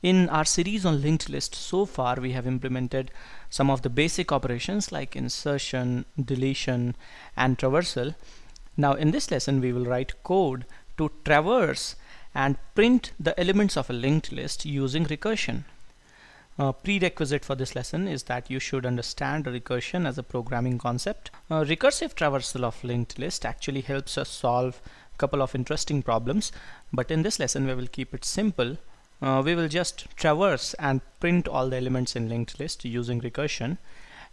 In our series on linked list so far we have implemented some of the basic operations like insertion, deletion and traversal. Now in this lesson we will write code to traverse and print the elements of a linked list using recursion. Uh, prerequisite for this lesson is that you should understand recursion as a programming concept. Uh, recursive traversal of linked list actually helps us solve a couple of interesting problems but in this lesson we will keep it simple uh, we will just traverse and print all the elements in linked list using recursion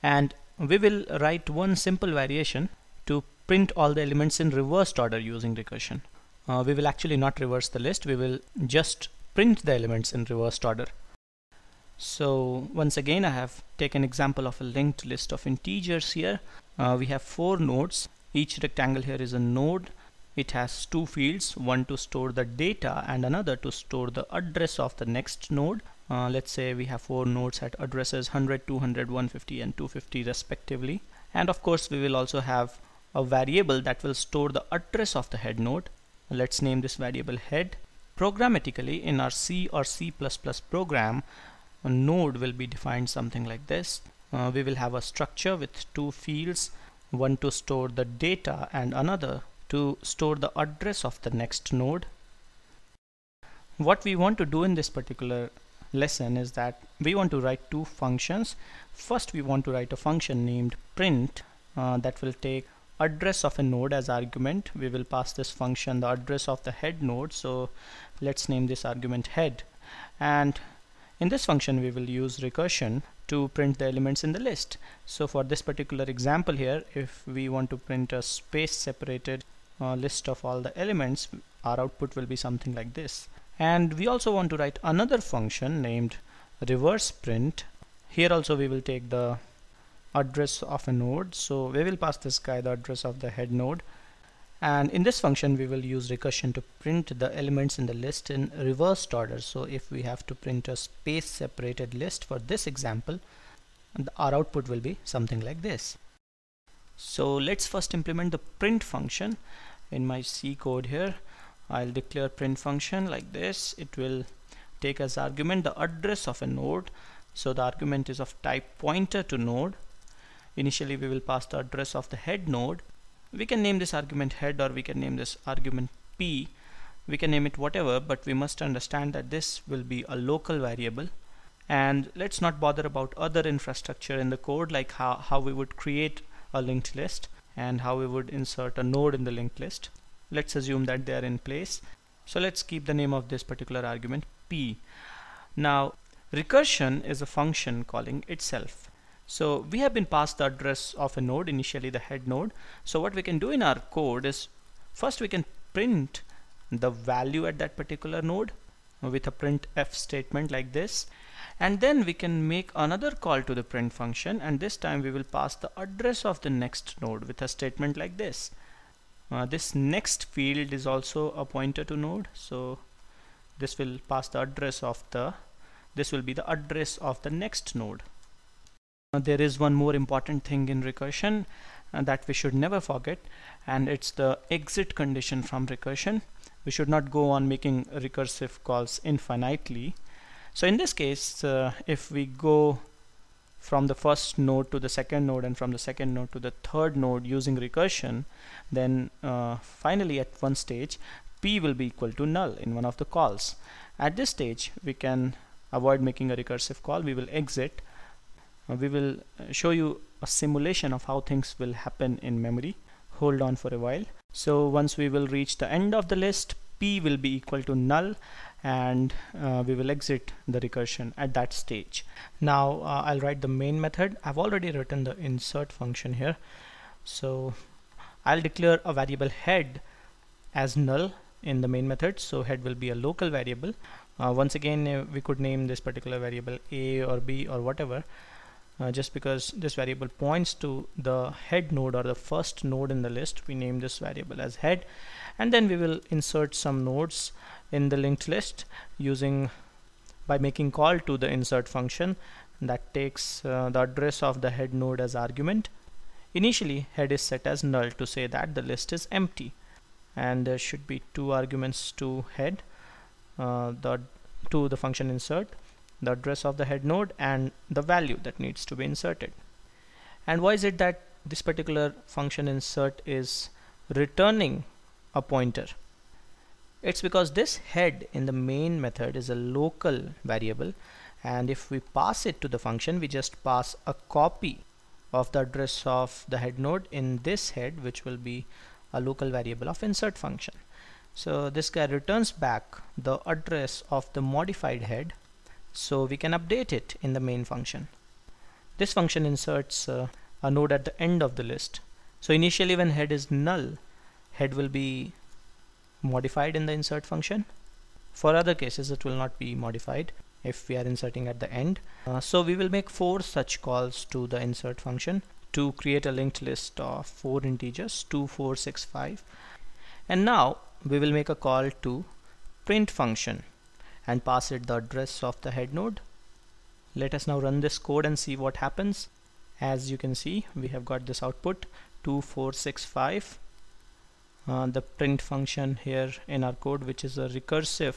and we will write one simple variation to print all the elements in reversed order using recursion uh, we will actually not reverse the list we will just print the elements in reversed order so once again I have taken example of a linked list of integers here uh, we have four nodes each rectangle here is a node it has two fields one to store the data and another to store the address of the next node uh, let's say we have four nodes at addresses 100 200 150 and 250 respectively and of course we will also have a variable that will store the address of the head node let's name this variable head programmatically in our C or C++ program a node will be defined something like this uh, we will have a structure with two fields one to store the data and another to store the address of the next node. What we want to do in this particular lesson is that we want to write two functions. First, we want to write a function named print uh, that will take address of a node as argument. We will pass this function the address of the head node. So let's name this argument head. And in this function, we will use recursion to print the elements in the list. So for this particular example here, if we want to print a space separated uh, list of all the elements our output will be something like this and we also want to write another function named reverse print here also we will take the address of a node so we will pass this guy the address of the head node and in this function we will use recursion to print the elements in the list in reversed order so if we have to print a space separated list for this example our output will be something like this so let's first implement the print function in my C code here. I'll declare print function like this. It will take as argument the address of a node. So the argument is of type pointer to node. Initially we will pass the address of the head node. We can name this argument head or we can name this argument p. We can name it whatever but we must understand that this will be a local variable and let's not bother about other infrastructure in the code like how, how we would create a linked list and how we would insert a node in the linked list. Let's assume that they are in place. So let's keep the name of this particular argument P. Now recursion is a function calling itself. So we have been passed the address of a node, initially the head node. So what we can do in our code is first we can print the value at that particular node with a printf statement like this and then we can make another call to the print function and this time we will pass the address of the next node with a statement like this uh, this next field is also a pointer to node so this will pass the address of the this will be the address of the next node now, uh, there is one more important thing in recursion uh, that we should never forget and it's the exit condition from recursion we should not go on making recursive calls infinitely so in this case, uh, if we go from the first node to the second node and from the second node to the third node using recursion, then uh, finally at one stage, P will be equal to null in one of the calls. At this stage, we can avoid making a recursive call. We will exit. Uh, we will uh, show you a simulation of how things will happen in memory. Hold on for a while. So once we will reach the end of the list, p will be equal to null and uh, we will exit the recursion at that stage now uh, I'll write the main method I've already written the insert function here so I'll declare a variable head as null in the main method so head will be a local variable uh, once again uh, we could name this particular variable a or b or whatever uh, just because this variable points to the head node or the first node in the list we name this variable as head and then we will insert some nodes in the linked list using by making call to the insert function that takes uh, the address of the head node as argument initially head is set as null to say that the list is empty and there should be two arguments to head uh, the to the function insert the address of the head node and the value that needs to be inserted and why is it that this particular function insert is returning a pointer it's because this head in the main method is a local variable and if we pass it to the function we just pass a copy of the address of the head node in this head which will be a local variable of insert function so this guy returns back the address of the modified head so we can update it in the main function. This function inserts uh, a node at the end of the list. So initially when head is null, head will be modified in the insert function. For other cases, it will not be modified if we are inserting at the end. Uh, so we will make four such calls to the insert function to create a linked list of four integers, two, four, six, five. And now we will make a call to print function and pass it the address of the head node. Let us now run this code and see what happens. As you can see, we have got this output 2465. Uh, the print function here in our code, which is a recursive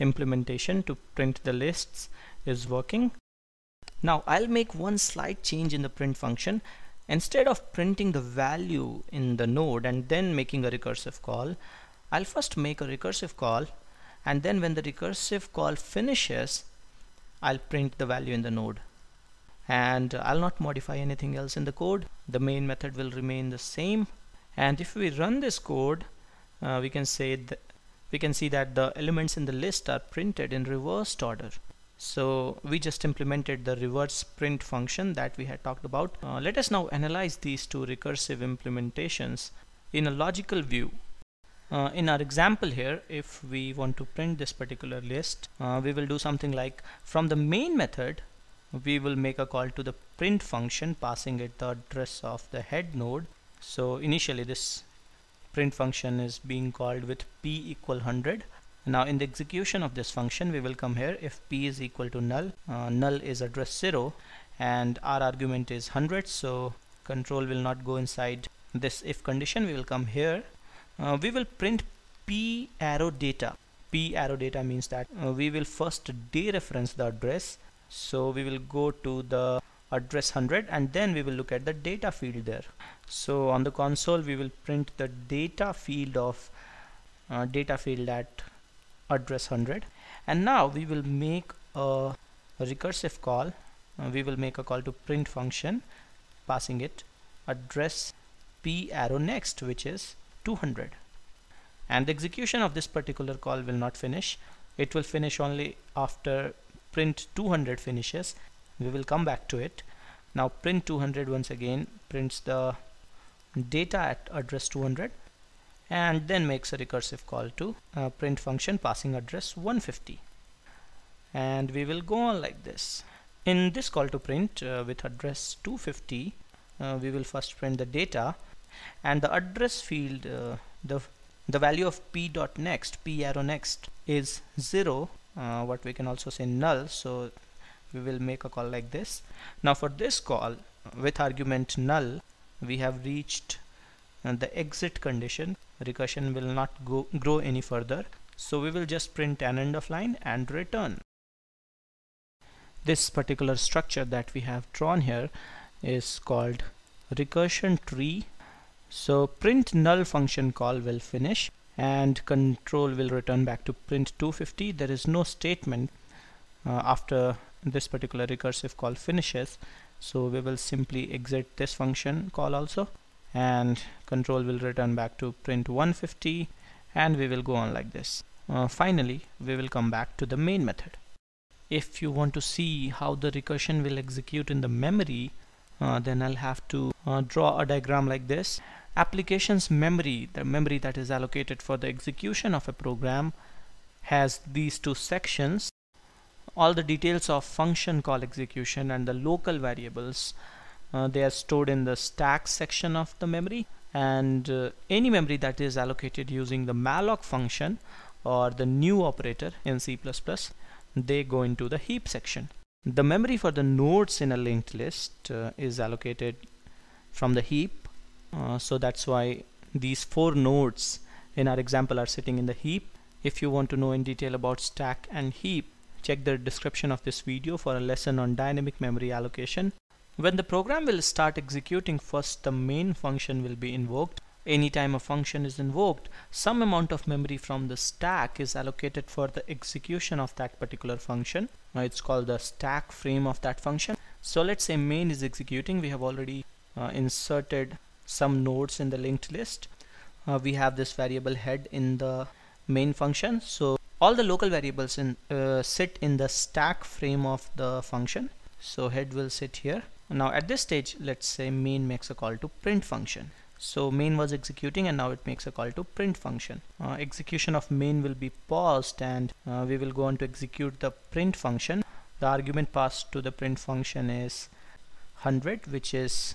implementation to print the lists is working. Now I'll make one slight change in the print function. Instead of printing the value in the node and then making a recursive call, I'll first make a recursive call and then when the recursive call finishes I'll print the value in the node and I'll not modify anything else in the code the main method will remain the same and if we run this code uh, we can say we can see that the elements in the list are printed in reversed order so we just implemented the reverse print function that we had talked about uh, let us now analyze these two recursive implementations in a logical view uh, in our example here, if we want to print this particular list, uh, we will do something like from the main method, we will make a call to the print function, passing it the address of the head node. So initially this print function is being called with p equal 100. Now in the execution of this function, we will come here if p is equal to null, uh, null is address 0 and our argument is 100. So control will not go inside this if condition. We will come here uh, we will print p arrow data p arrow data means that uh, we will first dereference the address so we will go to the address 100 and then we will look at the data field there so on the console we will print the data field of uh, data field at address 100 and now we will make a recursive call uh, we will make a call to print function passing it address p arrow next which is 200 and the execution of this particular call will not finish it will finish only after print 200 finishes we will come back to it now print 200 once again prints the data at address 200 and then makes a recursive call to uh, print function passing address 150 and we will go on like this in this call to print uh, with address 250 uh, we will first print the data and the address field uh, the the value of p dot next p arrow next is zero uh, what we can also say null so we will make a call like this now for this call with argument null we have reached uh, the exit condition recursion will not go grow any further so we will just print an end of line and return this particular structure that we have drawn here is called recursion tree so print null function call will finish and control will return back to print 250. There is no statement uh, after this particular recursive call finishes. So we will simply exit this function call also and control will return back to print 150 and we will go on like this. Uh, finally, we will come back to the main method. If you want to see how the recursion will execute in the memory, uh, then I'll have to uh, draw a diagram like this applications memory the memory that is allocated for the execution of a program has these two sections all the details of function call execution and the local variables uh, they are stored in the stack section of the memory and uh, any memory that is allocated using the malloc function or the new operator in C++ they go into the heap section the memory for the nodes in a linked list uh, is allocated from the heap. Uh, so that's why these four nodes in our example are sitting in the heap. If you want to know in detail about stack and heap, check the description of this video for a lesson on dynamic memory allocation. When the program will start executing first the main function will be invoked any time a function is invoked, some amount of memory from the stack is allocated for the execution of that particular function. Now uh, it's called the stack frame of that function. So let's say main is executing. We have already uh, inserted some nodes in the linked list. Uh, we have this variable head in the main function. So all the local variables in, uh, sit in the stack frame of the function. So head will sit here. Now at this stage, let's say main makes a call to print function so main was executing and now it makes a call to print function uh, execution of main will be paused and uh, we will go on to execute the print function the argument passed to the print function is 100 which is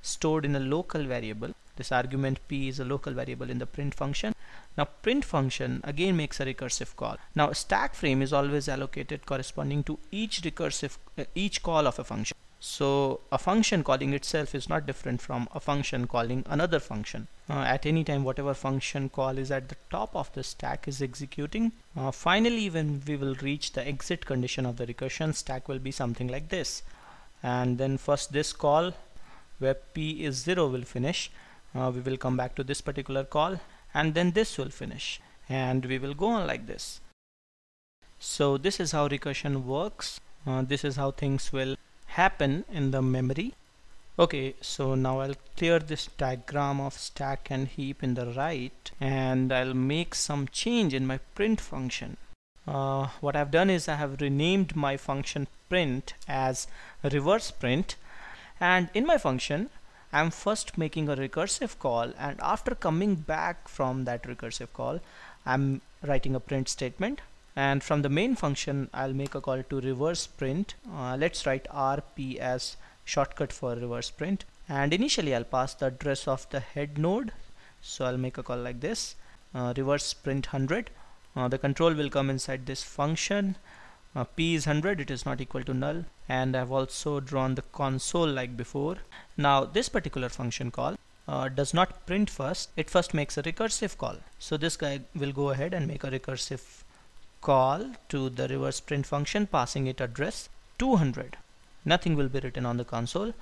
stored in a local variable this argument p is a local variable in the print function now print function again makes a recursive call now stack frame is always allocated corresponding to each recursive uh, each call of a function so a function calling itself is not different from a function calling another function. Uh, at any time, whatever function call is at the top of the stack is executing. Uh, finally, when we will reach the exit condition of the recursion, stack will be something like this. And then first this call where p is 0 will finish. Uh, we will come back to this particular call and then this will finish. And we will go on like this. So this is how recursion works. Uh, this is how things will happen in the memory okay so now I'll clear this diagram of stack and heap in the right and I'll make some change in my print function uh, what I've done is I have renamed my function print as reverse print and in my function I'm first making a recursive call and after coming back from that recursive call I'm writing a print statement and from the main function I'll make a call to reverse print uh, let's write RP as shortcut for reverse print and initially I'll pass the address of the head node so I'll make a call like this uh, reverse print 100 uh, the control will come inside this function uh, p is 100 it is not equal to null and I've also drawn the console like before now this particular function call uh, does not print first it first makes a recursive call so this guy will go ahead and make a recursive call to the reverse print function passing it address 200 nothing will be written on the console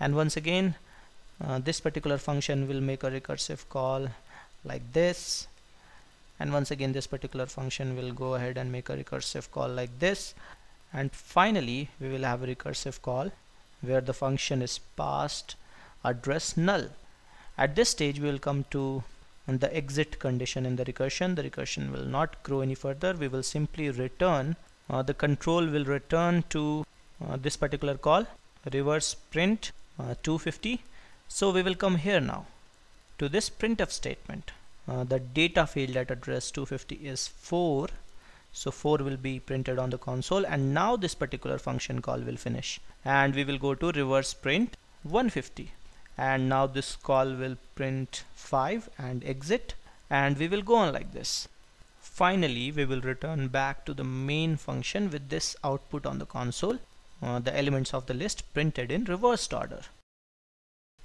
and once again uh, this particular function will make a recursive call like this and once again this particular function will go ahead and make a recursive call like this and finally we will have a recursive call where the function is passed address null at this stage we will come to and the exit condition in the recursion. The recursion will not grow any further. We will simply return, uh, the control will return to uh, this particular call, reverse print uh, 250. So we will come here now to this printf statement. Uh, the data field at address 250 is 4. So 4 will be printed on the console and now this particular function call will finish and we will go to reverse print 150 and now this call will print 5 and exit and we will go on like this finally we will return back to the main function with this output on the console uh, the elements of the list printed in reversed order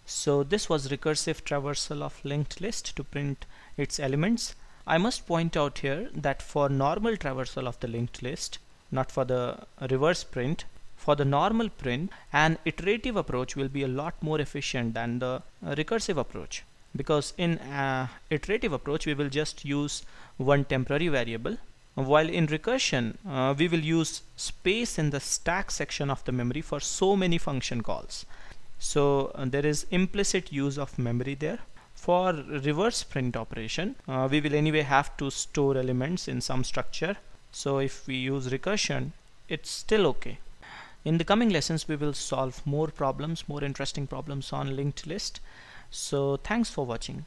so this was recursive traversal of linked list to print its elements I must point out here that for normal traversal of the linked list not for the reverse print for the normal print, an iterative approach will be a lot more efficient than the uh, recursive approach because in uh, iterative approach we will just use one temporary variable while in recursion uh, we will use space in the stack section of the memory for so many function calls so uh, there is implicit use of memory there for reverse print operation uh, we will anyway have to store elements in some structure so if we use recursion it's still okay in the coming lessons, we will solve more problems, more interesting problems on linked list. So thanks for watching.